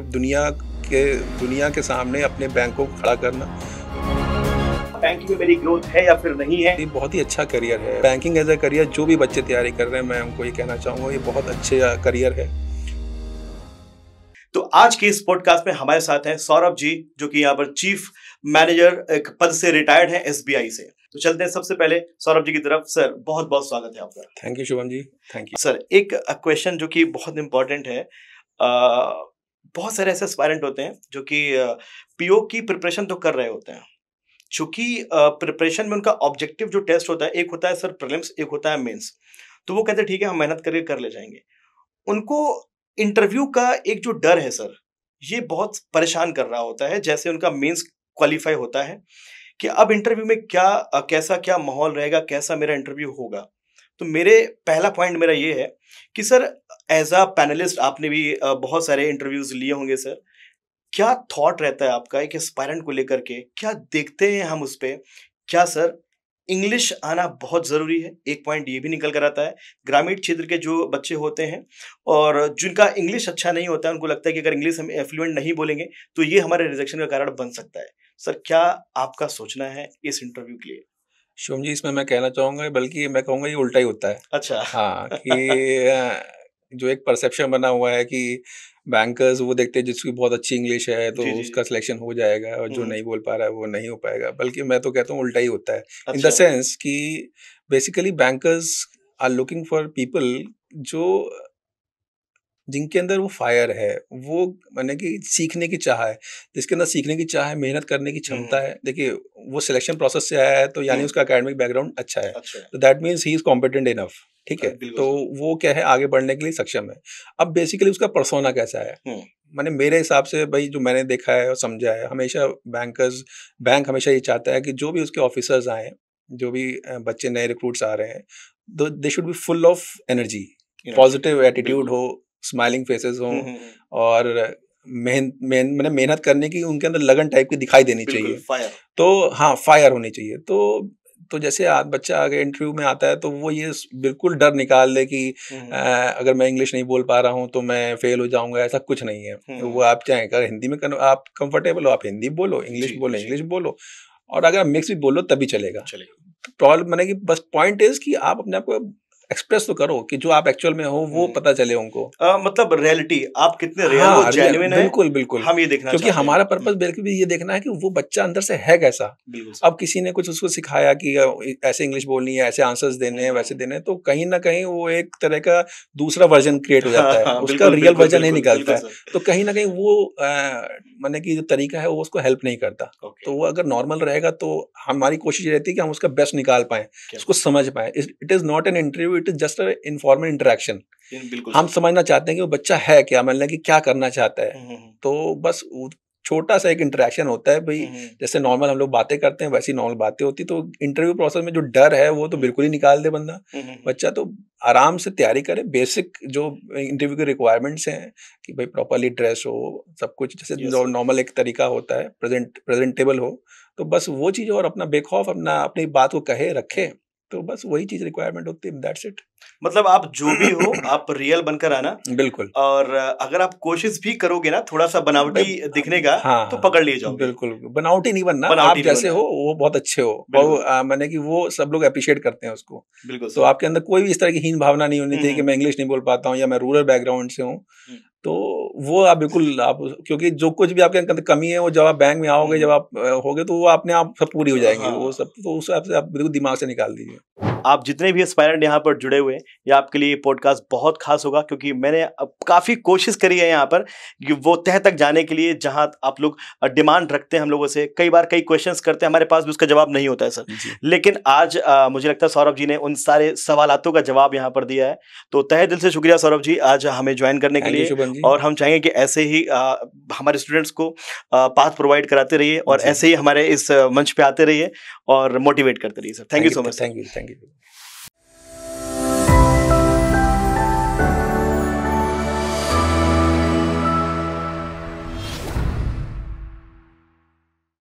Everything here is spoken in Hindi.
दुनिया के दुनिया के सामने अपने बैंक को खड़ा करना बैंकिंग में मेरी ग्रोथ है या फिर नहीं है ये बहुत ही अच्छा करियर है बैंकिंग एज ए करियर जो भी बच्चे तैयारी कर रहे हैं मैं उनको ये कहना चाहूँगा ये बहुत अच्छे करियर है तो आज के इस पॉडकास्ट में हमारे साथ हैं सौरभ जी जो कि यहाँ पर चीफ मैनेजर एक पद से रिटायर्ड हैं एसबीआई से तो चलते हैं सबसे पहले सौरभ जी की तरफ सर बहुत बहुत स्वागत है आपका thank you Shubham ji thank you sir एक क्वेश्चन जो कि बहुत इंपॉर्टेंट है आ, बहुत सारे ऐसे एस्पायरेंट होते हैं जो कि पीओ की प्रिपरेशन तो कर रहे होते हैं चूंकि प्रिपरेशन में उनका ऑब्जेक्टिव जो टेस्ट होता है एक होता है सर प्रिलिम्स एक होता है मेंस तो वो कहते हैं ठीक है हम मेहनत करके कर ले जाएंगे उनको इंटरव्यू का एक जो डर है सर ये बहुत परेशान कर रहा होता है जैसे उनका मेंस क्वालिफाई होता है कि अब इंटरव्यू में क्या कैसा क्या माहौल रहेगा कैसा मेरा इंटरव्यू होगा तो मेरे पहला पॉइंट मेरा ये है कि सर एज अ पैनलिस्ट आपने भी बहुत सारे इंटरव्यूज लिए होंगे सर क्या थॉट रहता है आपका एक एस्पायरेंट को लेकर के क्या देखते हैं हम उस पर क्या सर इंग्लिश आना बहुत ज़रूरी है एक पॉइंट ये भी निकल कर आता है ग्रामीण क्षेत्र के जो बच्चे होते हैं और जिनका इंग्लिश अच्छा नहीं होता है उनको लगता है कि अगर इंग्लिश हम एफ्लुएंट नहीं बोलेंगे तो ये हमारे रिजेक्शन का कारण बन सकता है सर क्या आपका सोचना है इस इंटरव्यू के लिए शुभम जी इसमें मैं कहना चाहूंगा बल्कि मैं कहूंगा ये उल्टा ही होता है अच्छा हाँ कि जो एक परसेप्शन बना हुआ है कि बैंकर्स वो देखते हैं जिसकी बहुत अच्छी इंग्लिश है तो जी उसका सिलेक्शन हो जाएगा और जो हम्म। नहीं बोल पा रहा है वो नहीं हो पाएगा बल्कि मैं तो कहता हूँ उल्टा ही होता है इन द सेंस कि basically bankers are looking for people जो जिनके अंदर वो फायर है वो मैंने कि सीखने की चाह है जिसके अंदर सीखने की चाह है मेहनत करने की क्षमता हम्म। है देखिए वो सिलेक्शन प्रोसेस से आया है तो यानी हम्म। उसका अकेडमिक बैकग्राउंड अच्छा है अच्छा। तो that means he is competent enough ठीक है हाँ, तो वो क्या है आगे बढ़ने के लिए सक्षम है अब बेसिकली उसका परसोना कैसा है मैंने हम्म। मेरे हिसाब से भाई जो मैंने देखा है और समझा है हमेशा बैंकर्स बैंक हमेशा ये चाहता है कि जो भी उसके ऑफिसर्स आए जो भी बच्चे नए रिक्रूट्स आ रहे हैं they should be full of energy positive attitude हो स्माइलिंग फेसेस हों और मेहन मैंने मेहनत करने की उनके अंदर लगन टाइप की दिखाई देनी चाहिए फायर तो हाँ फायर होनी चाहिए तो तो जैसे आज बच्चा अगर इंटरव्यू में आता है तो वो ये बिल्कुल डर निकाल दे कि आ, हम्म। अगर मैं इंग्लिश नहीं बोल पा रहा हूँ तो मैं फेल हो जाऊंगा ऐसा कुछ नहीं है तो वो आप चाहें अगर हिंदी में आप कंफर्टेबल हो आप हिंदी बोलो इंग्लिश बोलो इंग्लिश बोलो और अगर मिक्स भी बोलो तभी चलेगा प्रॉब्लम मैंने कि बस पॉइंट इज कि आप अपने आप को एक्सप्रेस तो करो कि जो आप एक्चुअल में हो वो हम्म। पता चले उनको आ, मतलब रियलिटी आप कितने रियल हाँ, हो जेन्युइन है बिल्कुल बिल्कुल हम ये देखना क्योंकि हमारा पर्पस बिल्कुल भी ये देखना है कि वो बच्चा अंदर से है कैसा अब किसी ने कुछ उसको सिखाया कि ऐसे इंग्लिश बोलनी है ऐसे आंसर्स देने हैं वैसे हम्म। देने तो कहीं ना कहीं वो एक तरह का दूसरा वर्जन क्रिएट हो हाँ, जाता है हाँ, उसका रियल वर्जन नहीं निकलता है तो कहीं ना कहीं वो मैंने की जो तरीका है वो उसको हेल्प नहीं करता तो वो अगर नॉर्मल रहेगा तो हमारी कोशिश रहती है कि हम उसका बेस्ट निकाल पाए उसको समझ पाए it is not an interview it is just informal interaction हम समझना चाहते हैं कि वो बच्चा है क्या मतलब कि क्या करना चाहता है हम्म, हम्म, हम्म। तो बस छोटा सा एक इंटरेक्शन होता है भाई जैसे नॉर्मल हम लोग बातें करते हैं वैसी नॉर्मल बातें होती तो इंटरव्यू प्रोसेस में जो डर है वो तो बिल्कुल ही निकाल दे बंदा बच्चा तो आराम से तैयारी करे बेसिक जो इंटरव्यू के रिक्वायरमेंट्स हैं कि भाई प्रॉपरली ड्रेस हो सब कुछ जैसे नॉर्मल एक तरीका होता है प्रेजेंट प्रेजेंटेबल हो तो बस वो चीज़ और अपना बेखौफ अपना अपनी बात को कहे रखे तो बस वही चीज रिक्वायरमेंट होती है दैट्स इट मतलब आप जो भी हो आप रियल बनकर आना बिल्कुल और अगर आप कोशिश भी करोगे ना थोड़ा सा बनावटी दिखने का हाँ, तो पकड़ लिए जाओ बिल्कुल बनावटी नहीं बनना बनावटी आप जैसे हो वो बहुत अच्छे हो और मैंने कि वो सब लोग अप्रिशिएट करते हैं उसको बिल्कुल तो आपके अंदर कोई भी इस तरह की हीन भावना नहीं होनी चाहिए कि हम्म। मैं इंग्लिश नहीं बोल पाता हूँ या मैं रूरल बैकग्राउंड से हूँ हम्म। तो वो आप बिल्कुल आप क्योंकि जो कुछ भी आपके अंदर कमी है वो जब आप बैंक में आओगे जब हम्म। आप होगे तो वो अपने आप सब पूरी हो जाएंगी हाँ। वो सब तो उस हिसाब से आप बिल्कुल दिमाग से निकाल दीजिए आप जितने भी एस्पायरेंट यहाँ पर जुड़े हुए हैं ये आपके लिए पॉडकास्ट बहुत खास होगा क्योंकि मैंने अब काफ़ी कोशिश करी है यहाँ पर कि वो तह तक जाने के लिए जहाँ आप लोग डिमांड रखते हैं हम लोगों से कई बार कई क्वेश्चन करते हैं हमारे पास भी उसका जवाब नहीं होता है सर लेकिन आज आ, मुझे लगता है सौरभ जी ने उन सारे सवालतों का जवाब यहाँ पर दिया है तो तह दिल से शुक्रिया सौरभ जी आज हमें ज्वाइन करने के लिए और हम चाहेंगे कि ऐसे ही हमारे स्टूडेंट्स को पाथ प्रोवाइड कराते रहिए और ऐसे ही हमारे इस मंच पर आते रहिए और मोटिवेट करते रहिए sir thank you so much thank you thank you